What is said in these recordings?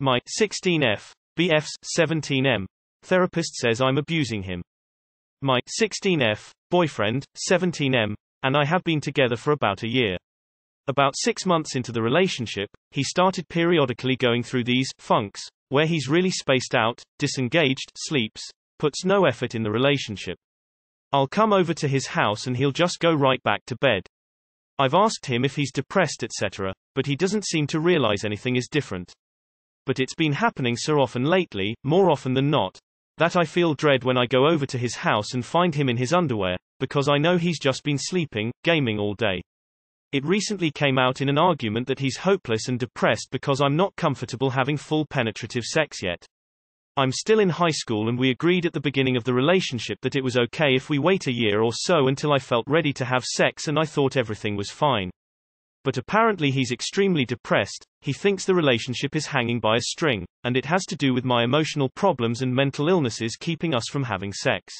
My 16F. BF's 17M. Therapist says I'm abusing him. My 16F. Boyfriend, 17M. And I have been together for about a year. About six months into the relationship, he started periodically going through these funks, where he's really spaced out, disengaged, sleeps, puts no effort in the relationship. I'll come over to his house and he'll just go right back to bed. I've asked him if he's depressed, etc., but he doesn't seem to realize anything is different but it's been happening so often lately, more often than not, that I feel dread when I go over to his house and find him in his underwear, because I know he's just been sleeping, gaming all day. It recently came out in an argument that he's hopeless and depressed because I'm not comfortable having full penetrative sex yet. I'm still in high school and we agreed at the beginning of the relationship that it was okay if we wait a year or so until I felt ready to have sex and I thought everything was fine. But apparently he's extremely depressed, he thinks the relationship is hanging by a string, and it has to do with my emotional problems and mental illnesses keeping us from having sex.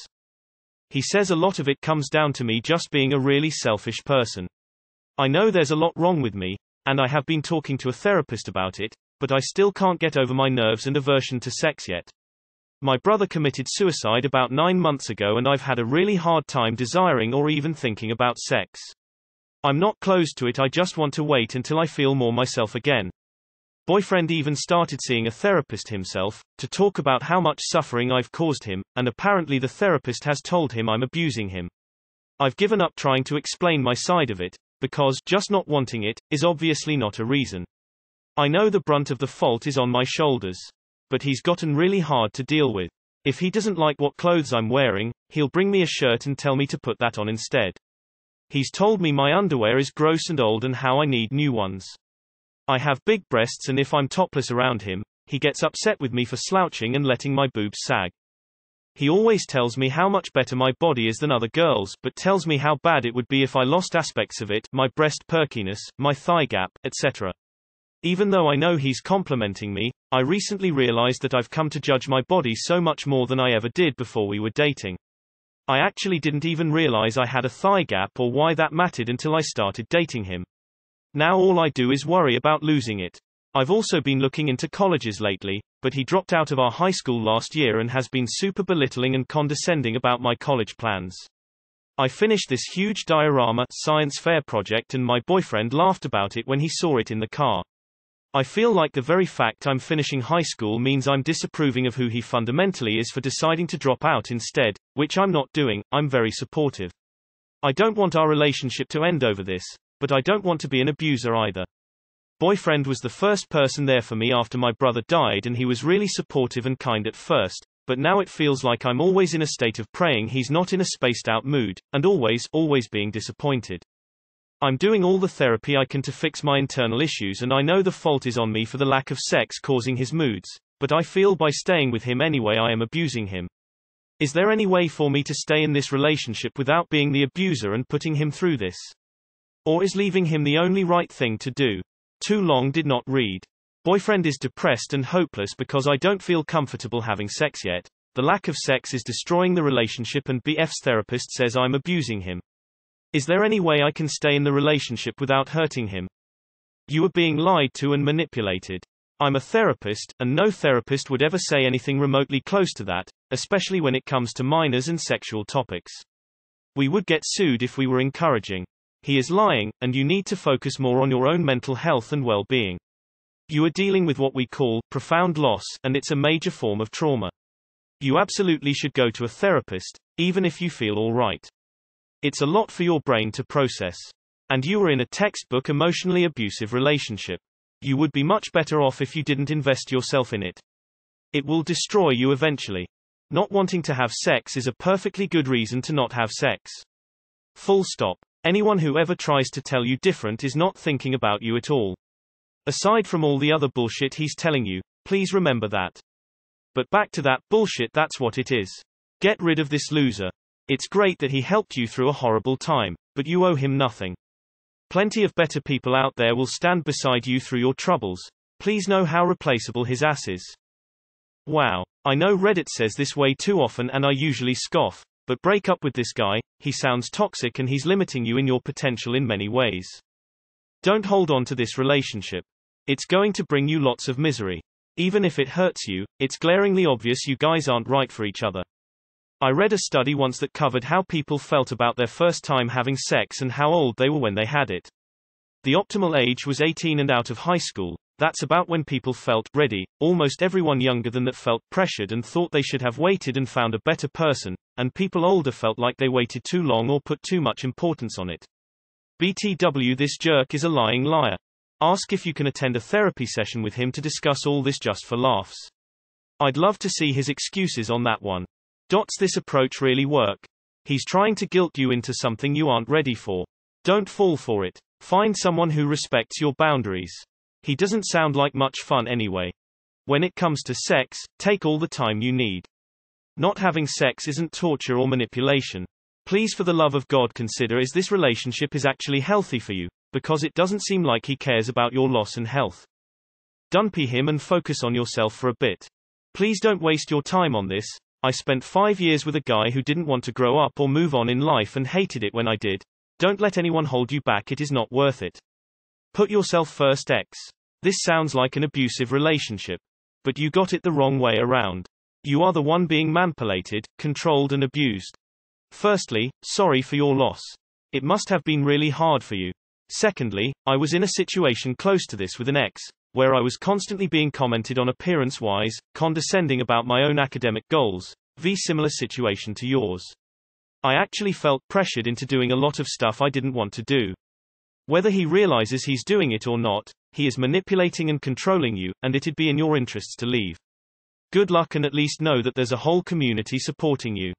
He says a lot of it comes down to me just being a really selfish person. I know there's a lot wrong with me, and I have been talking to a therapist about it, but I still can't get over my nerves and aversion to sex yet. My brother committed suicide about nine months ago and I've had a really hard time desiring or even thinking about sex. I'm not closed to it I just want to wait until I feel more myself again. Boyfriend even started seeing a therapist himself, to talk about how much suffering I've caused him, and apparently the therapist has told him I'm abusing him. I've given up trying to explain my side of it, because just not wanting it, is obviously not a reason. I know the brunt of the fault is on my shoulders. But he's gotten really hard to deal with. If he doesn't like what clothes I'm wearing, he'll bring me a shirt and tell me to put that on instead. He's told me my underwear is gross and old and how I need new ones. I have big breasts and if I'm topless around him, he gets upset with me for slouching and letting my boobs sag. He always tells me how much better my body is than other girls, but tells me how bad it would be if I lost aspects of it, my breast perkiness, my thigh gap, etc. Even though I know he's complimenting me, I recently realized that I've come to judge my body so much more than I ever did before we were dating. I actually didn't even realize I had a thigh gap or why that mattered until I started dating him. Now all I do is worry about losing it. I've also been looking into colleges lately, but he dropped out of our high school last year and has been super belittling and condescending about my college plans. I finished this huge diorama science fair project and my boyfriend laughed about it when he saw it in the car. I feel like the very fact I'm finishing high school means I'm disapproving of who he fundamentally is for deciding to drop out instead, which I'm not doing, I'm very supportive. I don't want our relationship to end over this, but I don't want to be an abuser either. Boyfriend was the first person there for me after my brother died and he was really supportive and kind at first, but now it feels like I'm always in a state of praying he's not in a spaced out mood, and always, always being disappointed. I'm doing all the therapy I can to fix my internal issues and I know the fault is on me for the lack of sex causing his moods, but I feel by staying with him anyway I am abusing him. Is there any way for me to stay in this relationship without being the abuser and putting him through this? Or is leaving him the only right thing to do? Too long did not read. Boyfriend is depressed and hopeless because I don't feel comfortable having sex yet. The lack of sex is destroying the relationship and BF's therapist says I'm abusing him. Is there any way I can stay in the relationship without hurting him? You are being lied to and manipulated. I'm a therapist, and no therapist would ever say anything remotely close to that, especially when it comes to minors and sexual topics. We would get sued if we were encouraging. He is lying, and you need to focus more on your own mental health and well being. You are dealing with what we call profound loss, and it's a major form of trauma. You absolutely should go to a therapist, even if you feel alright. It's a lot for your brain to process. And you are in a textbook emotionally abusive relationship. You would be much better off if you didn't invest yourself in it. It will destroy you eventually. Not wanting to have sex is a perfectly good reason to not have sex. Full stop. Anyone who ever tries to tell you different is not thinking about you at all. Aside from all the other bullshit he's telling you, please remember that. But back to that bullshit that's what it is. Get rid of this loser. It's great that he helped you through a horrible time, but you owe him nothing. Plenty of better people out there will stand beside you through your troubles. Please know how replaceable his ass is. Wow. I know Reddit says this way too often and I usually scoff, but break up with this guy, he sounds toxic and he's limiting you in your potential in many ways. Don't hold on to this relationship. It's going to bring you lots of misery. Even if it hurts you, it's glaringly obvious you guys aren't right for each other. I read a study once that covered how people felt about their first time having sex and how old they were when they had it. The optimal age was 18 and out of high school, that's about when people felt ready. Almost everyone younger than that felt pressured and thought they should have waited and found a better person, and people older felt like they waited too long or put too much importance on it. BTW This jerk is a lying liar. Ask if you can attend a therapy session with him to discuss all this just for laughs. I'd love to see his excuses on that one. Dots this approach really work. He's trying to guilt you into something you aren't ready for. Don't fall for it. Find someone who respects your boundaries. He doesn't sound like much fun anyway. When it comes to sex, take all the time you need. Not having sex isn't torture or manipulation. Please for the love of God consider is this relationship is actually healthy for you, because it doesn't seem like he cares about your loss and health. Dumpy him and focus on yourself for a bit. Please don't waste your time on this, I spent five years with a guy who didn't want to grow up or move on in life and hated it when I did. Don't let anyone hold you back, it is not worth it. Put yourself first, X. This sounds like an abusive relationship. But you got it the wrong way around. You are the one being manipulated, controlled, and abused. Firstly, sorry for your loss. It must have been really hard for you. Secondly, I was in a situation close to this with an ex, where I was constantly being commented on appearance-wise, condescending about my own academic goals, v similar situation to yours. I actually felt pressured into doing a lot of stuff I didn't want to do. Whether he realizes he's doing it or not, he is manipulating and controlling you, and it'd be in your interests to leave. Good luck and at least know that there's a whole community supporting you.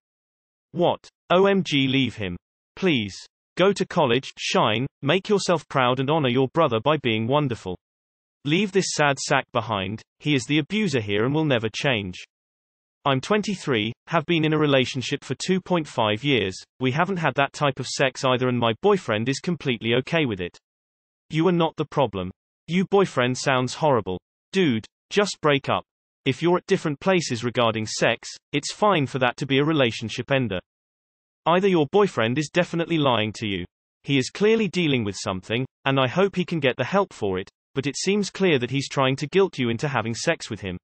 What? OMG leave him. Please. Go to college, shine, make yourself proud and honor your brother by being wonderful. Leave this sad sack behind, he is the abuser here and will never change. I'm 23, have been in a relationship for 2.5 years, we haven't had that type of sex either and my boyfriend is completely okay with it. You are not the problem. You boyfriend sounds horrible. Dude, just break up. If you're at different places regarding sex, it's fine for that to be a relationship ender. Either your boyfriend is definitely lying to you. He is clearly dealing with something, and I hope he can get the help for it, but it seems clear that he's trying to guilt you into having sex with him.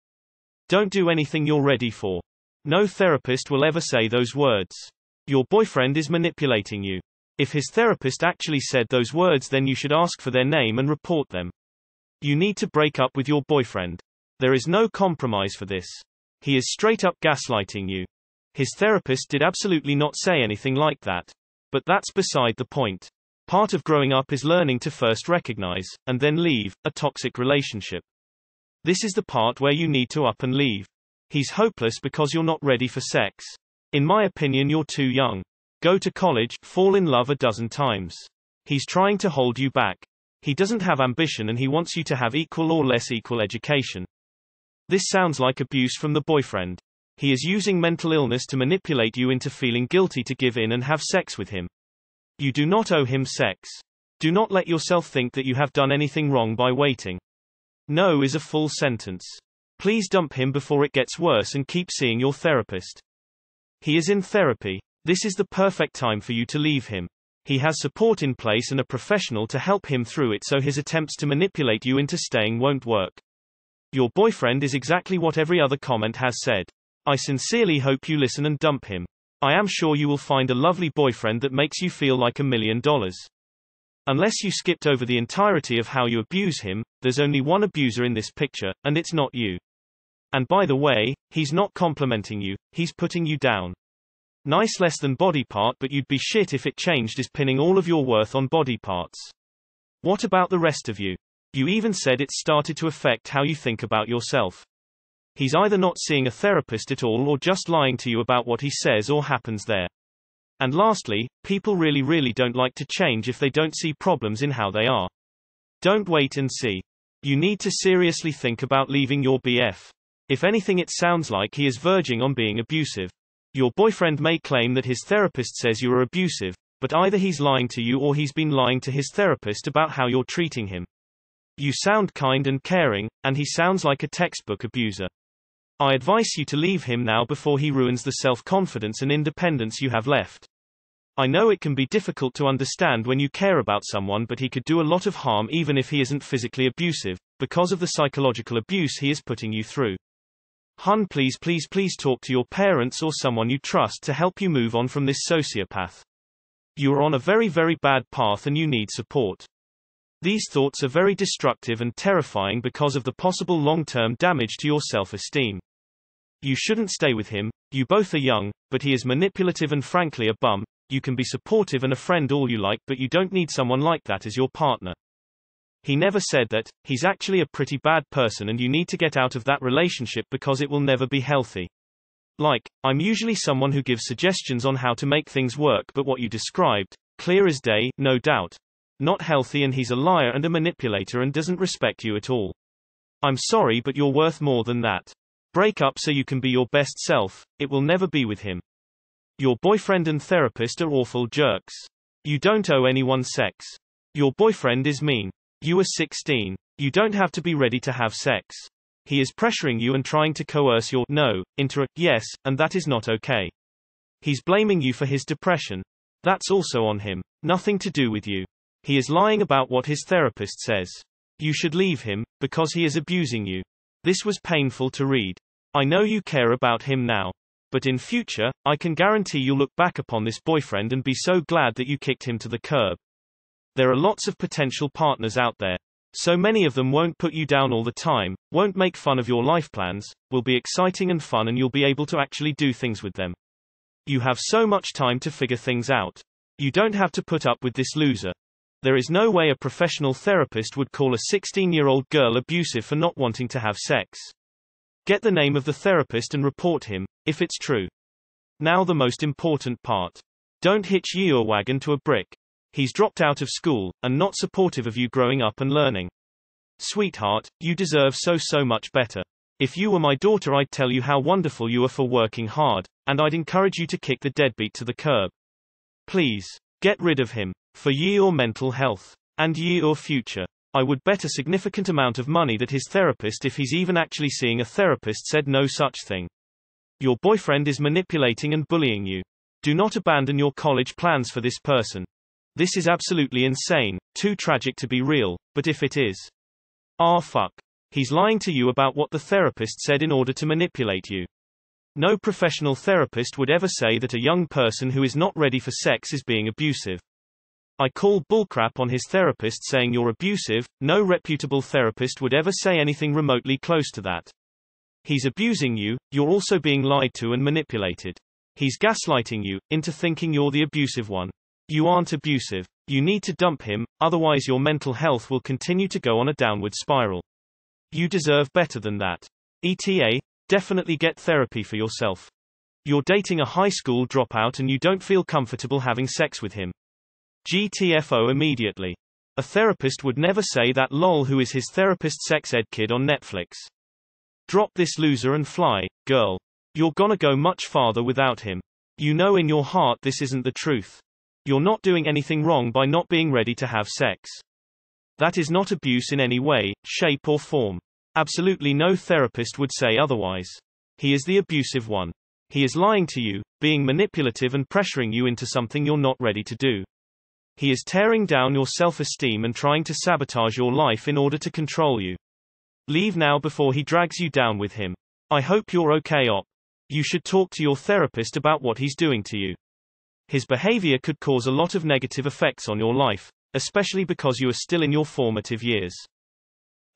Don't do anything you're ready for. No therapist will ever say those words. Your boyfriend is manipulating you. If his therapist actually said those words, then you should ask for their name and report them. You need to break up with your boyfriend. There is no compromise for this. He is straight up gaslighting you. His therapist did absolutely not say anything like that. But that's beside the point. Part of growing up is learning to first recognize, and then leave, a toxic relationship. This is the part where you need to up and leave. He's hopeless because you're not ready for sex. In my opinion, you're too young. Go to college, fall in love a dozen times. He's trying to hold you back. He doesn't have ambition and he wants you to have equal or less equal education. This sounds like abuse from the boyfriend. He is using mental illness to manipulate you into feeling guilty to give in and have sex with him. You do not owe him sex. Do not let yourself think that you have done anything wrong by waiting. No is a full sentence. Please dump him before it gets worse and keep seeing your therapist. He is in therapy. This is the perfect time for you to leave him. He has support in place and a professional to help him through it so his attempts to manipulate you into staying won't work. Your boyfriend is exactly what every other comment has said. I sincerely hope you listen and dump him. I am sure you will find a lovely boyfriend that makes you feel like a million dollars. Unless you skipped over the entirety of how you abuse him, there's only one abuser in this picture, and it's not you. And by the way, he's not complimenting you, he's putting you down. Nice less than body part but you'd be shit if it changed is pinning all of your worth on body parts. What about the rest of you? You even said it started to affect how you think about yourself. He's either not seeing a therapist at all or just lying to you about what he says or happens there. And lastly, people really really don't like to change if they don't see problems in how they are. Don't wait and see. You need to seriously think about leaving your BF. If anything it sounds like he is verging on being abusive. Your boyfriend may claim that his therapist says you are abusive, but either he's lying to you or he's been lying to his therapist about how you're treating him. You sound kind and caring, and he sounds like a textbook abuser. I advise you to leave him now before he ruins the self confidence and independence you have left. I know it can be difficult to understand when you care about someone, but he could do a lot of harm even if he isn't physically abusive, because of the psychological abuse he is putting you through. Hun, please, please, please talk to your parents or someone you trust to help you move on from this sociopath. You are on a very, very bad path and you need support. These thoughts are very destructive and terrifying because of the possible long term damage to your self esteem. You shouldn't stay with him, you both are young, but he is manipulative and frankly a bum, you can be supportive and a friend all you like but you don't need someone like that as your partner. He never said that, he's actually a pretty bad person and you need to get out of that relationship because it will never be healthy. Like, I'm usually someone who gives suggestions on how to make things work but what you described, clear as day, no doubt. Not healthy and he's a liar and a manipulator and doesn't respect you at all. I'm sorry but you're worth more than that. Break up so you can be your best self, it will never be with him. Your boyfriend and therapist are awful jerks. You don't owe anyone sex. Your boyfriend is mean. You are 16. You don't have to be ready to have sex. He is pressuring you and trying to coerce your no into a yes, and that is not okay. He's blaming you for his depression. That's also on him. Nothing to do with you. He is lying about what his therapist says. You should leave him, because he is abusing you. This was painful to read. I know you care about him now. But in future, I can guarantee you'll look back upon this boyfriend and be so glad that you kicked him to the curb. There are lots of potential partners out there. So many of them won't put you down all the time, won't make fun of your life plans, will be exciting and fun and you'll be able to actually do things with them. You have so much time to figure things out. You don't have to put up with this loser. There is no way a professional therapist would call a 16 year old girl abusive for not wanting to have sex. Get the name of the therapist and report him, if it's true. Now the most important part. Don't hitch your wagon to a brick. He's dropped out of school, and not supportive of you growing up and learning. Sweetheart, you deserve so so much better. If you were my daughter I'd tell you how wonderful you are for working hard, and I'd encourage you to kick the deadbeat to the curb. Please. Get rid of him. For ye your mental health. And ye your future. I would bet a significant amount of money that his therapist, if he's even actually seeing a therapist, said no such thing. Your boyfriend is manipulating and bullying you. Do not abandon your college plans for this person. This is absolutely insane, too tragic to be real, but if it is. Ah fuck. He's lying to you about what the therapist said in order to manipulate you. No professional therapist would ever say that a young person who is not ready for sex is being abusive. I call bullcrap on his therapist saying you're abusive, no reputable therapist would ever say anything remotely close to that. He's abusing you, you're also being lied to and manipulated. He's gaslighting you, into thinking you're the abusive one. You aren't abusive. You need to dump him, otherwise your mental health will continue to go on a downward spiral. You deserve better than that. ETA, definitely get therapy for yourself. You're dating a high school dropout and you don't feel comfortable having sex with him. GTFO immediately. A therapist would never say that lol who is his therapist sex ed kid on Netflix. Drop this loser and fly, girl. You're gonna go much farther without him. You know in your heart this isn't the truth. You're not doing anything wrong by not being ready to have sex. That is not abuse in any way, shape or form. Absolutely no therapist would say otherwise. He is the abusive one. He is lying to you, being manipulative and pressuring you into something you're not ready to do. He is tearing down your self-esteem and trying to sabotage your life in order to control you. Leave now before he drags you down with him. I hope you're okay op. You should talk to your therapist about what he's doing to you. His behavior could cause a lot of negative effects on your life, especially because you are still in your formative years.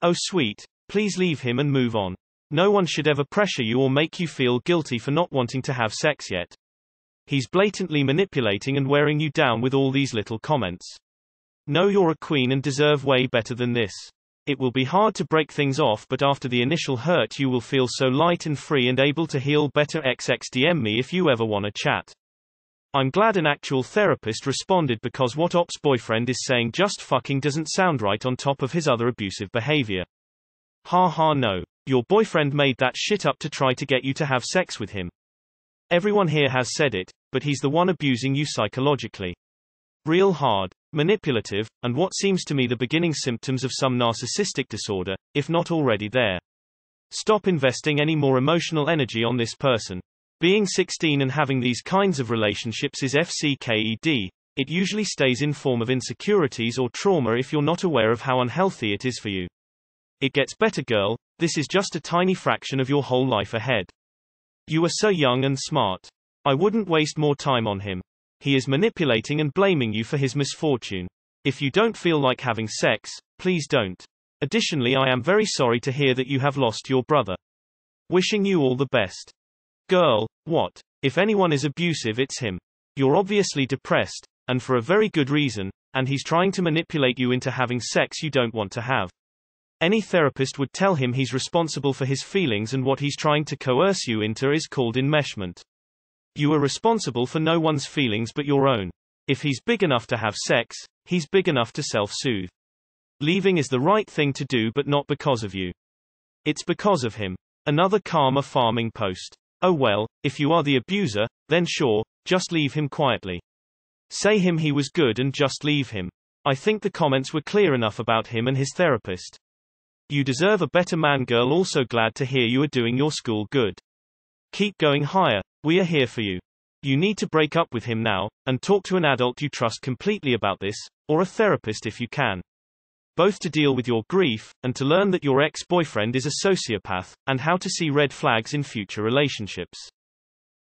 Oh sweet, please leave him and move on. No one should ever pressure you or make you feel guilty for not wanting to have sex yet. He's blatantly manipulating and wearing you down with all these little comments. Know you're a queen and deserve way better than this. It will be hard to break things off but after the initial hurt you will feel so light and free and able to heal better xxdm me if you ever wanna chat. I'm glad an actual therapist responded because what ops boyfriend is saying just fucking doesn't sound right on top of his other abusive behavior. Ha ha no. Your boyfriend made that shit up to try to get you to have sex with him. Everyone here has said it, but he's the one abusing you psychologically. Real hard, manipulative, and what seems to me the beginning symptoms of some narcissistic disorder, if not already there. Stop investing any more emotional energy on this person. Being 16 and having these kinds of relationships is FCKED. It usually stays in form of insecurities or trauma if you're not aware of how unhealthy it is for you. It gets better girl, this is just a tiny fraction of your whole life ahead. You are so young and smart. I wouldn't waste more time on him. He is manipulating and blaming you for his misfortune. If you don't feel like having sex, please don't. Additionally, I am very sorry to hear that you have lost your brother. Wishing you all the best. Girl, what? If anyone is abusive, it's him. You're obviously depressed, and for a very good reason, and he's trying to manipulate you into having sex you don't want to have. Any therapist would tell him he's responsible for his feelings and what he's trying to coerce you into is called enmeshment. You are responsible for no one's feelings but your own. If he's big enough to have sex, he's big enough to self-soothe. Leaving is the right thing to do but not because of you. It's because of him. Another karma farming post. Oh well, if you are the abuser, then sure, just leave him quietly. Say him he was good and just leave him. I think the comments were clear enough about him and his therapist. You deserve a better man girl also glad to hear you are doing your school good. Keep going higher. We are here for you. You need to break up with him now, and talk to an adult you trust completely about this, or a therapist if you can. Both to deal with your grief, and to learn that your ex-boyfriend is a sociopath, and how to see red flags in future relationships.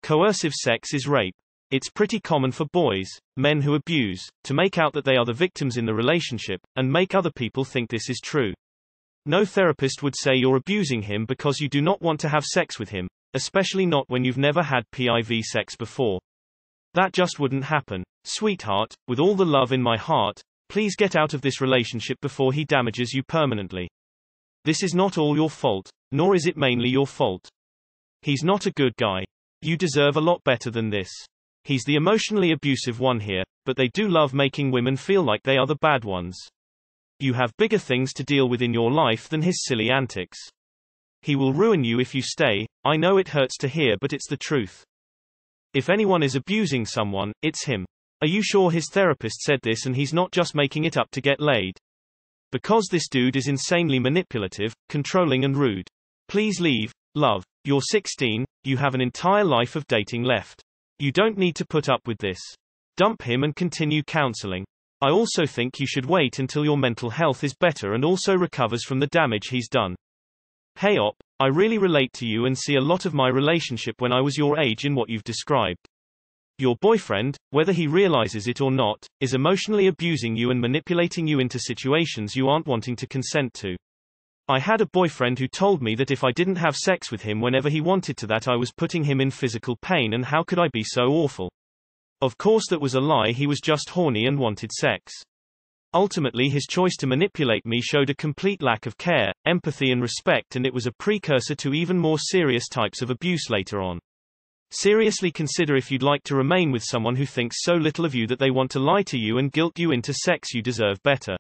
Coercive sex is rape. It's pretty common for boys, men who abuse, to make out that they are the victims in the relationship, and make other people think this is true. No therapist would say you're abusing him because you do not want to have sex with him, Especially not when you've never had PIV sex before. That just wouldn't happen. Sweetheart, with all the love in my heart, please get out of this relationship before he damages you permanently. This is not all your fault, nor is it mainly your fault. He's not a good guy. You deserve a lot better than this. He's the emotionally abusive one here, but they do love making women feel like they are the bad ones. You have bigger things to deal with in your life than his silly antics. He will ruin you if you stay. I know it hurts to hear, but it's the truth. If anyone is abusing someone, it's him. Are you sure his therapist said this and he's not just making it up to get laid? Because this dude is insanely manipulative, controlling and rude. Please leave, love. You're 16, you have an entire life of dating left. You don't need to put up with this. Dump him and continue counseling. I also think you should wait until your mental health is better and also recovers from the damage he's done. Hey op, I really relate to you and see a lot of my relationship when I was your age in what you've described. Your boyfriend, whether he realizes it or not, is emotionally abusing you and manipulating you into situations you aren't wanting to consent to. I had a boyfriend who told me that if I didn't have sex with him whenever he wanted to that I was putting him in physical pain and how could I be so awful. Of course that was a lie he was just horny and wanted sex. Ultimately his choice to manipulate me showed a complete lack of care, empathy and respect and it was a precursor to even more serious types of abuse later on. Seriously consider if you'd like to remain with someone who thinks so little of you that they want to lie to you and guilt you into sex you deserve better.